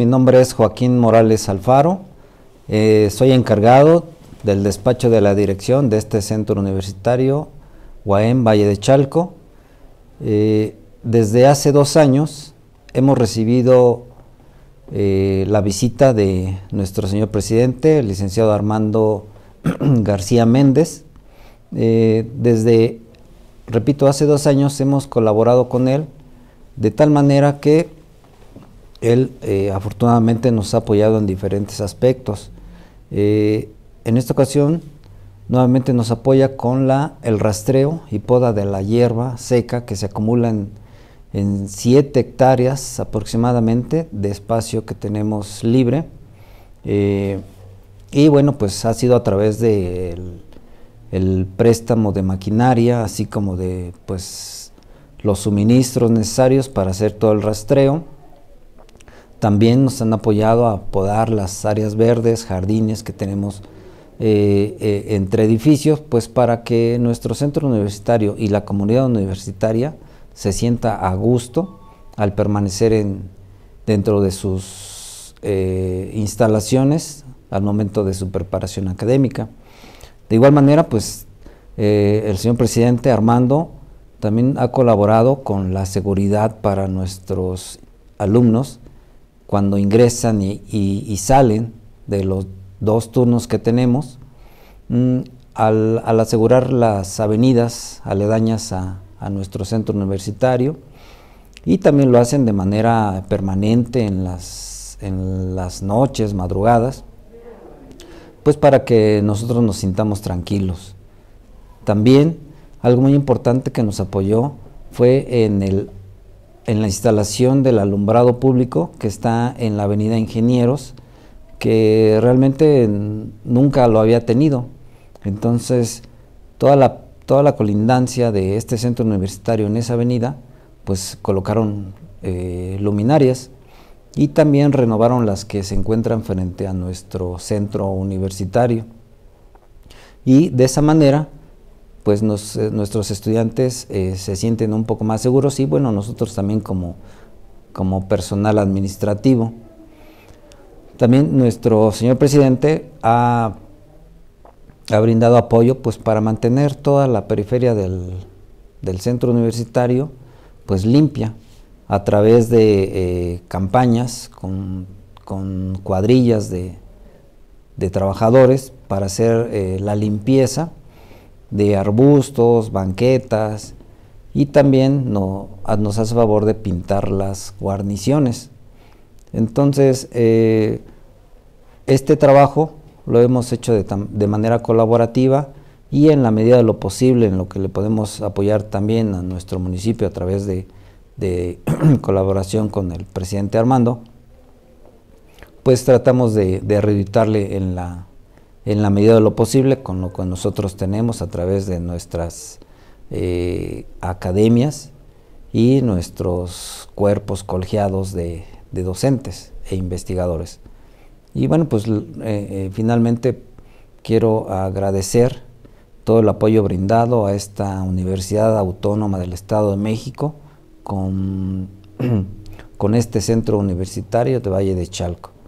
Mi nombre es Joaquín Morales Alfaro. Eh, soy encargado del despacho de la dirección de este centro universitario, Guaén, Valle de Chalco. Eh, desde hace dos años hemos recibido eh, la visita de nuestro señor presidente, el licenciado Armando García Méndez. desde, repito, hace dos años hemos colaborado con él de tal manera que él eh, afortunadamente nos ha apoyado en diferentes aspectos. Eh, en esta ocasión, nuevamente nos apoya con el rastreo y poda de la hierba seca que se acumula en 7 hectáreas aproximadamente de espacio que tenemos libre. Eh, y bueno, pues ha sido a través del el préstamo de maquinaria, así como de pues, los suministros necesarios para hacer todo el rastreo también nos han apoyado a podar las áreas verdes, jardines que tenemos eh, eh, entre edificios, pues para que nuestro centro universitario y la comunidad universitaria se sienta a gusto al permanecer dentro de sus eh, instalaciones al momento de su preparación académica. De igual manera, pues el señor presidente Armando también ha colaborado con la seguridad para nuestros alumnos cuando ingresan y, salen de los dos turnos que tenemos, mm, al, asegurar las avenidas aledañas a, nuestro centro universitario y también lo hacen de manera permanente en las, en las noches, madrugadas, pues para que nosotros nos sintamos tranquilos. También algo muy importante que nos apoyó fue en el en la instalación del alumbrado público que está en la avenida Ingenieros, que realmente nunca lo había tenido. Entonces, toda la, toda la colindancia de este centro universitario en esa avenida, pues colocaron eh, luminarias y también renovaron las que se encuentran frente a nuestro centro universitario. Y de esa manera, pues eh, nuestros estudiantes eh, se sienten un poco más seguros y bueno, nosotros también como, personal administrativo. También nuestro señor presidente ha, brindado apoyo pues para mantener toda la periferia del, centro universitario pues limpia a través de eh, campañas con, cuadrillas de, trabajadores para hacer la limpieza de arbustos, banquetas y también nos hace favor de pintar las guarniciones. Entonces, eh, este trabajo lo hemos hecho de, manera colaborativa y en la medida de lo posible, en lo que le podemos apoyar también a nuestro municipio a través de, colaboración con el presidente Armando, pues tratamos de, de reeditarle en la, en la medida de lo posible con lo que nosotros tenemos a través de nuestras eh, academias y nuestros cuerpos colegiados de, docentes e investigadores. Y bueno, pues eh, eh, finalmente quiero agradecer todo el apoyo brindado a esta Universidad Autónoma del Estado de México con, con este centro universitario de Valle de Chalco.